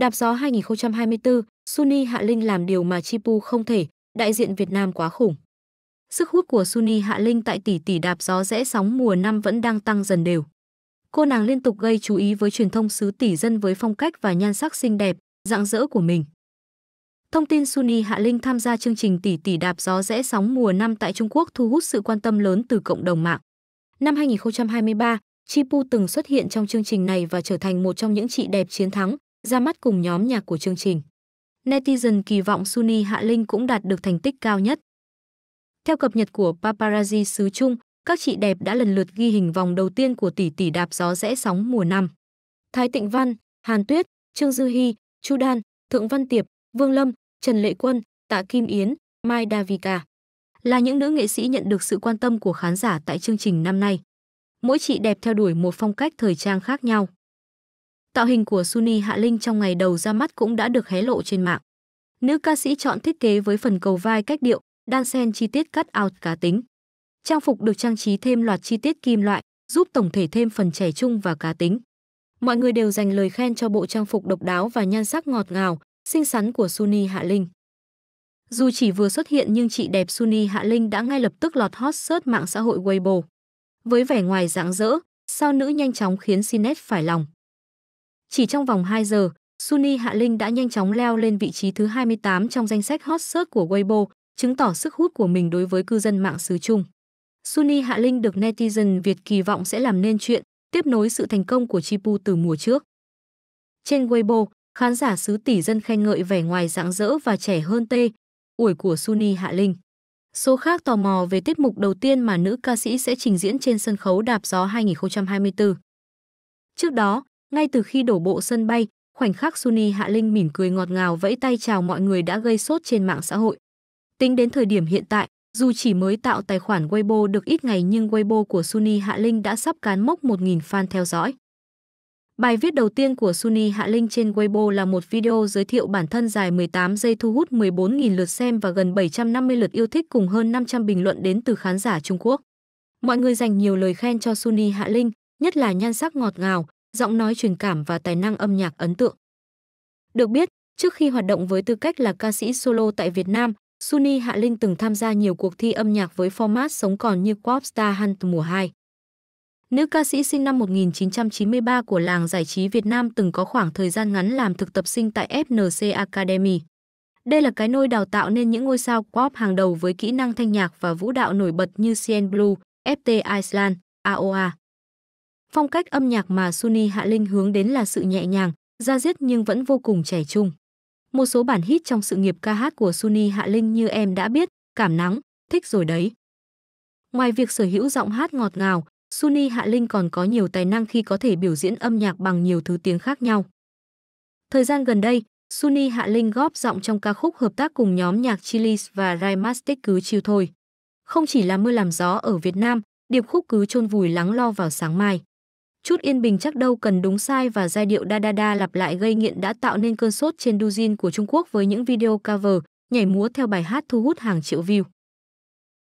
Đạp gió 2024, Suni Hạ Linh làm điều mà Chipu không thể, đại diện Việt Nam quá khủng. Sức hút của Suni Hạ Linh tại tỷ tỷ đạp gió rẽ sóng mùa năm vẫn đang tăng dần đều. Cô nàng liên tục gây chú ý với truyền thông xứ tỷ dân với phong cách và nhan sắc xinh đẹp, dạng dỡ của mình. Thông tin Suni Hạ Linh tham gia chương trình tỷ tỷ đạp gió rẽ sóng mùa năm tại Trung Quốc thu hút sự quan tâm lớn từ cộng đồng mạng. Năm 2023, Chipu từng xuất hiện trong chương trình này và trở thành một trong những chị đẹp chiến thắng, ra mắt cùng nhóm nhạc của chương trình. Netizen kỳ vọng Suni Hạ Linh cũng đạt được thành tích cao nhất. Theo cập nhật của Paparazzi xứ Trung, các chị đẹp đã lần lượt ghi hình vòng đầu tiên của tỷ tỷ đạp gió rẽ sóng mùa năm. Thái Tịnh Văn, Hàn Tuyết, Trương Dư Hi, Chu Đan, Thượng Văn Tiệp, Vương Lâm, Trần Lệ Quân, Tạ Kim Yến, Mai Davika là những nữ nghệ sĩ nhận được sự quan tâm của khán giả tại chương trình năm nay. Mỗi chị đẹp theo đuổi một phong cách thời trang khác nhau. Tạo hình của Suni Hạ Linh trong ngày đầu ra mắt cũng đã được hé lộ trên mạng. Nữ ca sĩ chọn thiết kế với phần cầu vai cách điệu, đan sen chi tiết cắt out cá tính. Trang phục được trang trí thêm loạt chi tiết kim loại, giúp tổng thể thêm phần trẻ trung và cá tính. Mọi người đều dành lời khen cho bộ trang phục độc đáo và nhan sắc ngọt ngào, xinh xắn của Suni Hạ Linh. Dù chỉ vừa xuất hiện nhưng chị đẹp Suni Hạ Linh đã ngay lập tức lọt hot search mạng xã hội Weibo. Với vẻ ngoài rạng rỡ, sao nữ nhanh chóng khiến Sinet phải lòng. Chỉ trong vòng 2 giờ, Sunny Hạ Linh đã nhanh chóng leo lên vị trí thứ 28 trong danh sách hot search của Weibo, chứng tỏ sức hút của mình đối với cư dân mạng xứ Trung. Sunny Hạ Linh được netizen Việt kỳ vọng sẽ làm nên chuyện, tiếp nối sự thành công của Chipu từ mùa trước. Trên Weibo, khán giả xứ tỷ dân khen ngợi vẻ ngoài rạng rỡ và trẻ hơn tê, ủi của Sunny Hạ Linh. Số khác tò mò về tiết mục đầu tiên mà nữ ca sĩ sẽ trình diễn trên sân khấu Đạp Gió 2024. Trước đó, ngay từ khi đổ bộ sân bay, khoảnh khắc Suni Hạ Linh mỉm cười ngọt ngào vẫy tay chào mọi người đã gây sốt trên mạng xã hội. Tính đến thời điểm hiện tại, dù chỉ mới tạo tài khoản Weibo được ít ngày nhưng Weibo của Suni Hạ Linh đã sắp cán mốc 1.000 fan theo dõi. Bài viết đầu tiên của Suni Hạ Linh trên Weibo là một video giới thiệu bản thân dài 18 giây thu hút 14.000 lượt xem và gần 750 lượt yêu thích cùng hơn 500 bình luận đến từ khán giả Trung Quốc. Mọi người dành nhiều lời khen cho Suni Hạ Linh, nhất là nhan sắc ngọt ngào, giọng nói truyền cảm và tài năng âm nhạc ấn tượng. Được biết, trước khi hoạt động với tư cách là ca sĩ solo tại Việt Nam, Suni Hạ Linh từng tham gia nhiều cuộc thi âm nhạc với format sống còn như Star Hunt mùa 2. Nữ ca sĩ sinh năm 1993 của làng giải trí Việt Nam từng có khoảng thời gian ngắn làm thực tập sinh tại FNC Academy. Đây là cái nôi đào tạo nên những ngôi sao pop hàng đầu với kỹ năng thanh nhạc và vũ đạo nổi bật như CN Blue, FT Iceland, AOA. Phong cách âm nhạc mà Sunny Hạ Linh hướng đến là sự nhẹ nhàng, ra diết nhưng vẫn vô cùng trẻ trung. Một số bản hit trong sự nghiệp ca hát của Sunny Hạ Linh như em đã biết, cảm nắng, thích rồi đấy. Ngoài việc sở hữu giọng hát ngọt ngào, Sunny Hạ Linh còn có nhiều tài năng khi có thể biểu diễn âm nhạc bằng nhiều thứ tiếng khác nhau. Thời gian gần đây, Sunny Hạ Linh góp giọng trong ca khúc hợp tác cùng nhóm nhạc Chilis và Rhymastic cứ chiêu thôi. Không chỉ là mưa làm gió ở Việt Nam, điệp khúc cứ chôn vùi lắng lo vào sáng mai. Chút yên bình chắc đâu cần đúng sai và giai điệu da da da lặp lại gây nghiện đã tạo nên cơn sốt trên Douyin của Trung Quốc với những video cover, nhảy múa theo bài hát thu hút hàng triệu view.